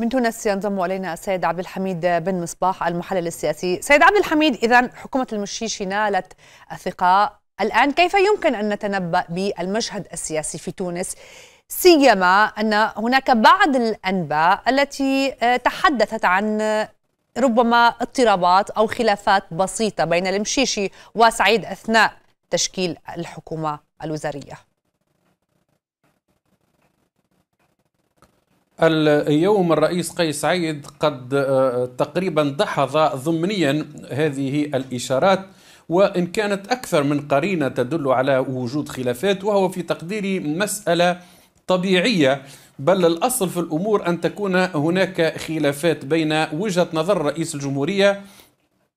من تونس ينضم الينا السيد عبد الحميد بن مصباح المحلل السياسي. سيد عبد الحميد اذا حكومه المشيشي نالت الثقه الان كيف يمكن ان نتنبا بالمشهد السياسي في تونس؟ سيما ان هناك بعض الانباء التي آه، تحدثت عن آه، ربما اضطرابات او خلافات بسيطه بين المشيشي وسعيد اثناء تشكيل الحكومه الوزاريه. اليوم الرئيس قيس سعيد قد آه، تقريبا دحض ضمنيا هذه الاشارات وان كانت اكثر من قرينه تدل على وجود خلافات وهو في تقديري مساله طبيعيه بل الاصل في الامور ان تكون هناك خلافات بين وجهه نظر رئيس الجمهوريه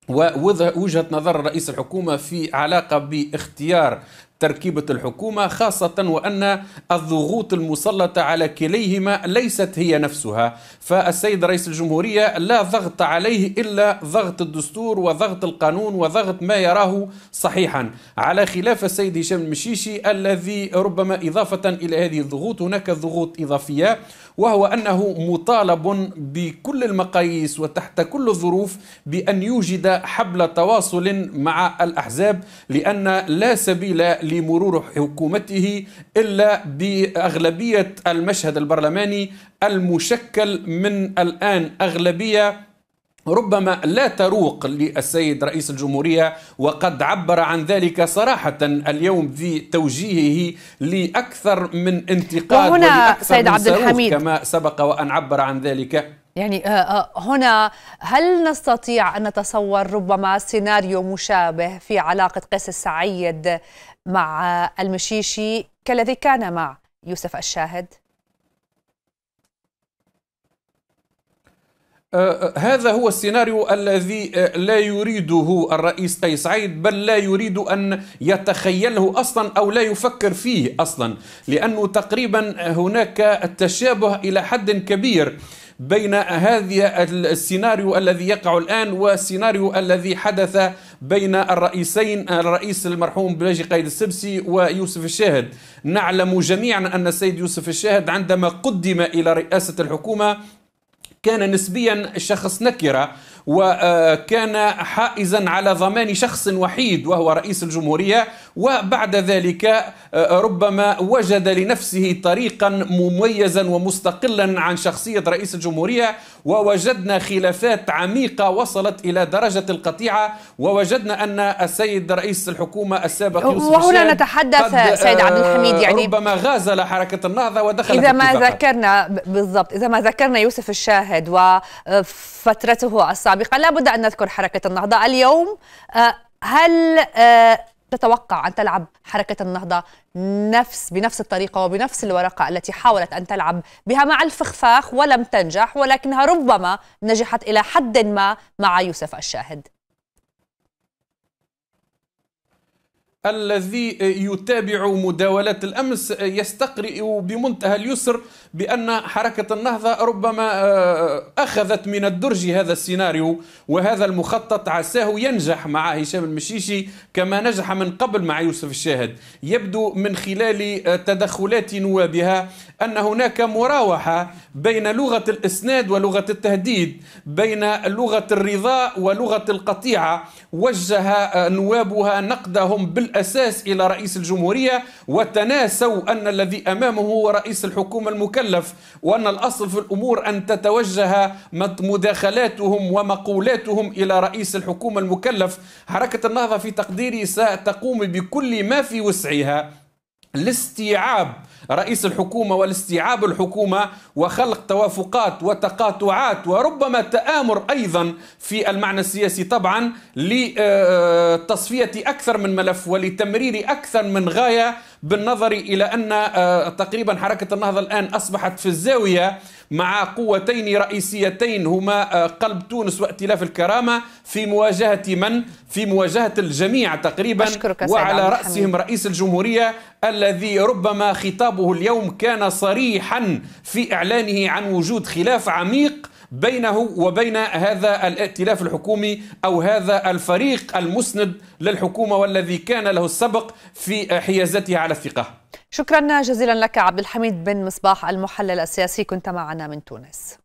ووجهه نظر رئيس الحكومه في علاقه باختيار تركيبة الحكومة خاصة وأن الضغوط المسلطة على كليهما ليست هي نفسها فالسيد رئيس الجمهورية لا ضغط عليه إلا ضغط الدستور وضغط القانون وضغط ما يراه صحيحا على خلاف السيد هشام المشيشي الذي ربما إضافة إلى هذه الضغوط هناك ضغوط إضافية وهو أنه مطالب بكل المقاييس وتحت كل الظروف بأن يوجد حبل تواصل مع الأحزاب لأن لا سبيل لمرور حكومته إلا بأغلبية المشهد البرلماني المشكل من الآن أغلبية ربما لا تروق للسيد رئيس الجمهورية وقد عبر عن ذلك صراحة اليوم في توجيهه لأكثر من انتقاد وهنا سيد عبد الحميد كما سبق وأن عبر عن ذلك يعني آه، آه، هنا هل نستطيع أن نتصور ربما سيناريو مشابه في علاقة قيس السعيد مع المشيشي كالذي كان مع يوسف الشاهد؟ أه، أه، هذا هو السيناريو الذي أه، لا يريده الرئيس قيس سعيد بل لا يريد ان يتخيله اصلا او لا يفكر فيه اصلا لانه تقريبا هناك تشابه الى حد كبير بين هذا السيناريو الذي يقع الان والسيناريو الذي حدث بين الرئيسين الرئيس المرحوم بلاجي قايد السبسي ويوسف الشاهد نعلم جميعا ان السيد يوسف الشاهد عندما قدم الى رئاسه الحكومه كان نسبيا شخص نكره وكان حائزا على ضمان شخص وحيد وهو رئيس الجمهورية وبعد ذلك ربما وجد لنفسه طريقا مميزا ومستقلا عن شخصية رئيس الجمهورية ووجدنا خلافات عميقة وصلت إلى درجة القطيعة ووجدنا أن السيد رئيس الحكومة السابق يوسف وهنا نتحدث آه، سيد عبد الحميد يعني ربما غازل حركة النهضة ودخل إذا ما ذكرنا بالضبط إذا ما ذكرنا يوسف الشاهد وفترته الصعبة سابقا لا بد أن نذكر حركة النهضة اليوم آه، هل آه، تتوقع أن تلعب حركة النهضة نفس بنفس الطريقة وبنفس الورقة التي حاولت أن تلعب بها مع الفخفاخ ولم تنجح ولكنها ربما نجحت إلى حد ما مع يوسف الشاهد الذي يتابع مداولات الامس يستقرئ بمنتهى اليسر بان حركه النهضه ربما آه، اخذت من الدرج هذا السيناريو وهذا المخطط عساه ينجح مع هشام المشيشي كما نجح من قبل مع يوسف الشاهد يبدو من خلال آه، تدخلات نوابها أن هناك مراوحة بين لغة الإسناد ولغة التهديد بين لغة الرضا ولغة القطيعة وجه نوابها نقدهم بالأساس إلى رئيس الجمهورية وتناسوا أن الذي أمامه هو رئيس الحكومة المكلف وأن الأصل في الأمور أن تتوجه مداخلاتهم ومقولاتهم إلى رئيس الحكومة المكلف حركة النهضة في تقديري ستقوم بكل ما في وسعها لاستيعاب رئيس الحكومة والاستيعاب الحكومة وخلق توافقات وتقاطعات وربما تآمر أيضا في المعنى السياسي طبعا لتصفية أكثر من ملف ولتمرير أكثر من غاية بالنظر إلى أن آه، تقريبا حركة النهضة الآن أصبحت في الزاوية مع قوتين رئيسيتين هما آه، قلب تونس وائتلاف الكرامة في مواجهة من؟ في مواجهة الجميع تقريبا وعلى رأسهم رئيس الجمهورية الذي ربما خطابه اليوم كان صريحا في إعلانه عن وجود خلاف عميق بينه وبين هذا الائتلاف الحكومي أو هذا الفريق المسند للحكومة والذي كان له السبق في حيازته على الثقة شكرا جزيلا لك عبد الحميد بن مصباح المحلل السياسي كنت معنا من تونس